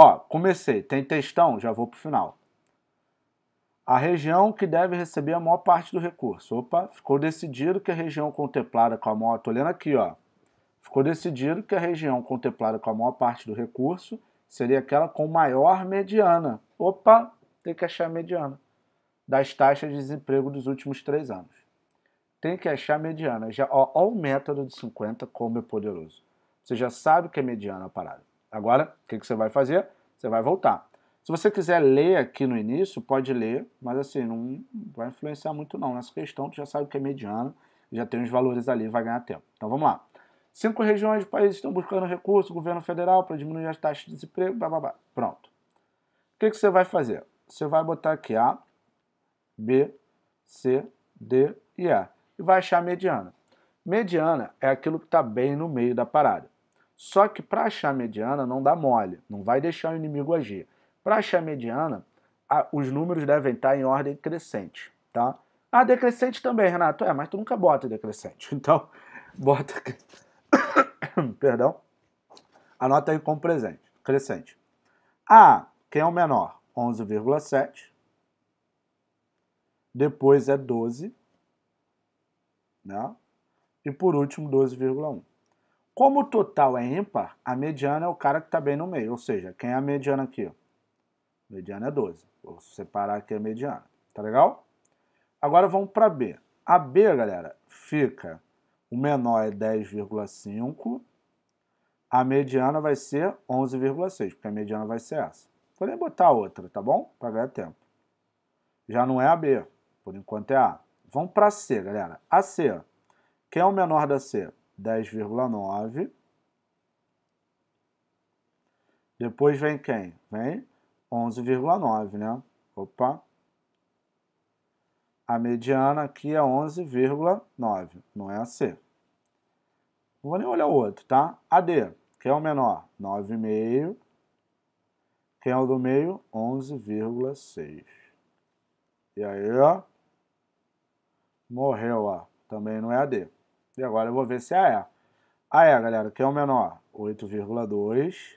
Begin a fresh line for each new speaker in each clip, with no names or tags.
Ó, comecei, tem textão, já vou pro final. A região que deve receber a maior parte do recurso. Opa, ficou decidido que a região contemplada com a maior, tô lendo aqui, ó. Ficou decidido que a região contemplada com a maior parte do recurso seria aquela com maior mediana. Opa, tem que achar a mediana das taxas de desemprego dos últimos três anos. Tem que achar a mediana. Já, ó, ó o método de 50 como é poderoso. Você já sabe o que é mediana a parada. Agora, o que, que você vai fazer? Você vai voltar. Se você quiser ler aqui no início, pode ler, mas assim, não vai influenciar muito não nessa questão, tu já sabe que é mediano, já tem os valores ali, vai ganhar tempo. Então vamos lá. Cinco regiões do país estão buscando recurso, governo federal, para diminuir as taxas de desemprego, blá, blá, blá. Pronto. O que, que você vai fazer? Você vai botar aqui A, B, C, D e E. E vai achar a mediana. Mediana é aquilo que está bem no meio da parada. Só que para achar mediana não dá mole, não vai deixar o inimigo agir. Para achar mediana, a, os números devem estar tá em ordem crescente, tá? Ah, decrescente também, Renato. É, mas tu nunca bota decrescente. Então, bota... Perdão. Anota aí como presente, crescente. A, quem é o menor? 11,7. Depois é 12. Né? E por último, 12,1. Como o total é ímpar, a mediana é o cara que está bem no meio. Ou seja, quem é a mediana aqui? Mediana é 12. Vou separar aqui a mediana. Tá legal? Agora vamos para B. A B, galera, fica... O menor é 10,5. A mediana vai ser 11,6, porque a mediana vai ser essa. Podem botar outra, tá bom? Para ganhar tempo. Já não é a B. Por enquanto é A. Vamos para C, galera. A C. Quem é o menor da C? 10,9. Depois vem quem? Vem 11,9, né? Opa! A mediana aqui é 11,9, não é a C. Não vou nem olhar o outro, tá? A D, que é o menor? 9,5. Quem é o do meio? 11,6. E aí, ó. Morreu, ó. Também não é a D. E agora eu vou ver se A é. A é, galera, quem é o menor? 8,2.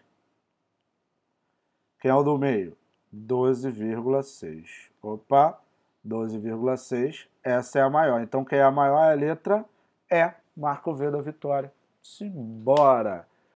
Quem é o do meio? 12,6. Opa, 12,6. Essa é a maior. Então, quem é a maior é a letra E. Marco V da vitória. Simbora!